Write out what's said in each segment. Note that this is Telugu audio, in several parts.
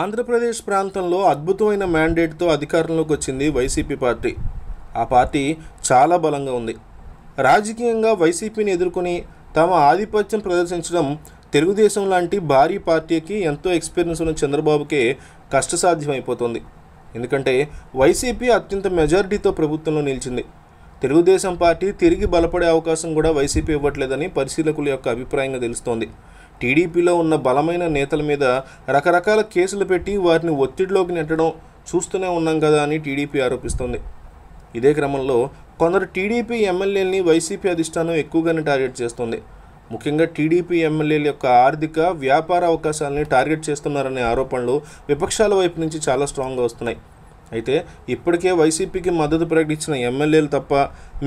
ఆంధ్రప్రదేశ్ ప్రాంతంలో అద్భుతమైన మ్యాండేట్తో అధికారంలోకి వచ్చింది వైసీపీ పార్టీ ఆ పార్టీ చాలా బలంగా ఉంది రాజకీయంగా వైసీపీని ఎదుర్కొని తమ ఆధిపత్యం ప్రదర్శించడం తెలుగుదేశం లాంటి భారీ పార్టీకి ఎంతో ఎక్స్పీరియన్స్ ఉన్న చంద్రబాబుకే కష్టసాధ్యమైపోతుంది ఎందుకంటే వైసీపీ అత్యంత మెజారిటీతో ప్రభుత్వంలో నిలిచింది తెలుగుదేశం పార్టీ తిరిగి బలపడే అవకాశం కూడా వైసీపీ ఇవ్వట్లేదని పరిశీలకుల యొక్క అభిప్రాయంగా తెలుస్తోంది టీడీపీలో ఉన్న బలమైన నేతల మీద రకరకాల కేసులు పెట్టి వారిని ఒత్తిడిలోకి నెట్టడం చూస్తూనే ఉన్నాం కదా అని టీడీపీ ఆరోపిస్తోంది ఇదే క్రమంలో కొందరు టీడీపీ ఎమ్మెల్యేలని వైసీపీ అధిష్టానం ఎక్కువగానే టార్గెట్ చేస్తుంది ముఖ్యంగా టీడీపీ ఎమ్మెల్యేల యొక్క ఆర్థిక వ్యాపార అవకాశాలని టార్గెట్ చేస్తున్నారనే ఆరోపణలు విపక్షాల వైపు నుంచి చాలా స్ట్రాంగ్గా వస్తున్నాయి అయితే ఇప్పటికే వైసీపీకి మద్దతు ప్రకటించిన ఎమ్మెల్యేలు తప్ప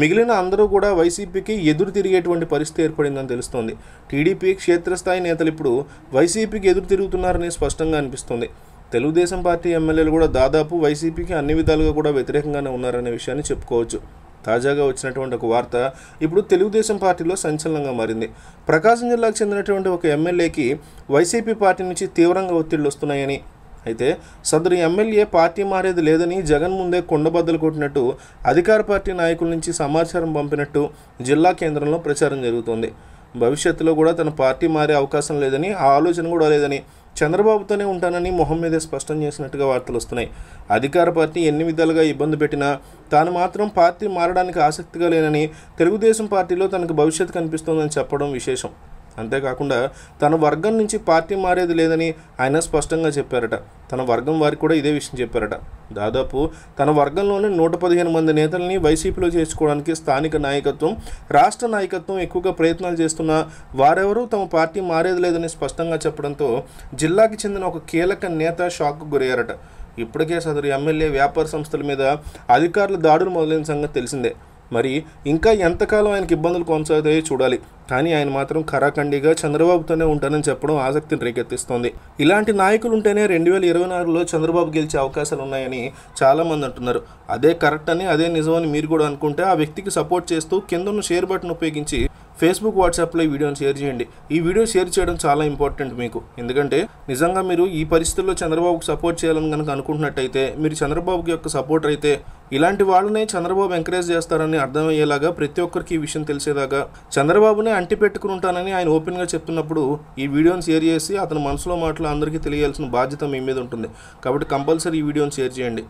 మిగిలిన అందరూ కూడా వైసీపీకి ఎదురు తిరిగేటువంటి పరిస్థితి ఏర్పడిందని తెలుస్తోంది టీడీపీ క్షేత్రస్థాయి నేతలు ఇప్పుడు వైసీపీకి ఎదురు తిరుగుతున్నారని స్పష్టంగా అనిపిస్తుంది తెలుగుదేశం పార్టీ ఎమ్మెల్యేలు కూడా దాదాపు వైసీపీకి అన్ని విధాలుగా కూడా వ్యతిరేకంగానే ఉన్నారనే విషయాన్ని చెప్పుకోవచ్చు తాజాగా వచ్చినటువంటి ఒక వార్త ఇప్పుడు తెలుగుదేశం పార్టీలో సంచలనంగా మారింది ప్రకాశం జిల్లాకు చెందినటువంటి ఒక ఎమ్మెల్యేకి వైసీపీ పార్టీ నుంచి తీవ్రంగా ఒత్తిళ్లు వస్తున్నాయని అయితే సదరు ఎమ్మెల్యే పార్టీ మారేది లేదని జగన్ ముందే కొండబద్దలు కొట్టినట్టు అధికార పార్టీ నాయకుల నుంచి సమాచారం పంపినట్టు జిల్లా కేంద్రంలో ప్రచారం జరుగుతోంది భవిష్యత్తులో కూడా తన పార్టీ మారే అవకాశం లేదని ఆ ఆలోచన కూడా లేదని చంద్రబాబుతోనే ఉంటానని మొహం మీదే స్పష్టం చేసినట్టుగా వార్తలు వస్తున్నాయి అధికార పార్టీ ఎన్ని విధాలుగా ఇబ్బంది పెట్టినా తాను మాత్రం పార్టీ మారడానికి ఆసక్తిగా లేనని తెలుగుదేశం పార్టీలో తనకు భవిష్యత్తు కనిపిస్తోందని చెప్పడం విశేషం అంతేకాకుండా తన వర్గం నుంచి పార్టీ మారేది లేదని ఆయన స్పష్టంగా చెప్పారట తన వర్గం వారికి కూడా ఇదే విషయం చెప్పారట దాదాపు తన వర్గంలోనే నూట పదిహేను మంది నేతల్ని వైసీపీలో చేర్చుకోవడానికి స్థానిక నాయకత్వం రాష్ట్ర నాయకత్వం ఎక్కువగా ప్రయత్నాలు చేస్తున్న వారెవరూ తమ పార్టీ మారేది లేదని స్పష్టంగా చెప్పడంతో జిల్లాకి చెందిన ఒక కీలక నేత షాక్కు గురయ్యారట ఇప్పటికే సదరు ఎమ్మెల్యే వ్యాపార సంస్థల మీద అధికారుల దాడులు మొదలైన సంగతి తెలిసిందే మరి ఇంకా ఎంతకాలం ఆయనకి ఇబ్బందులు కొనసాగుతాయో చూడాలి కానీ ఆయన మాత్రం ఖరాఖండిగా చంద్రబాబుతోనే ఉంటానని చెప్పడం ఆసక్తిని రేకెత్తిస్తోంది ఇలాంటి నాయకులు ఉంటేనే రెండు వేల ఇరవై నాలుగులో చంద్రబాబు గెలిచే అవకాశాలు ఉన్నాయని చాలామంది అంటున్నారు అదే కరెక్ట్ అని అదే నిజమని మీరు కూడా అనుకుంటే ఆ వ్యక్తికి సపోర్ట్ చేస్తూ కింద షేర్ బటన్ ఉపయోగించి ఫేస్బుక్ వాట్సాప్లో ఈ వీడియోని షేర్ చేయండి ఈ వీడియో షేర్ చేయడం చాలా ఇంపార్టెంట్ మీకు ఎందుకంటే నిజంగా మీరు ఈ పరిస్థితుల్లో చంద్రబాబుకు సపోర్ట్ చేయాలని కనుక అనుకుంటున్నట్టయితే మీరు చంద్రబాబుకి యొక్క సపోర్టర్ అయితే ఇలాంటి వాళ్ళనే చంద్రబాబు ఎంకరేజ్ చేస్తారని అర్థమయ్యేలాగా ప్రతి ఒక్కరికి ఈ విషయం తెలిసేదాకా చంద్రబాబునే అంటి పెట్టుకుని ఉంటానని ఆయన ఓపెన్గా చెప్తున్నప్పుడు ఈ వీడియోని షేర్ చేసి అతని మనసులో మాటలు అందరికీ తెలియాల్సిన బాధ్యత మీ మీద ఉంటుంది కాబట్టి కంపల్సరీ ఈ వీడియోని షేర్ చేయండి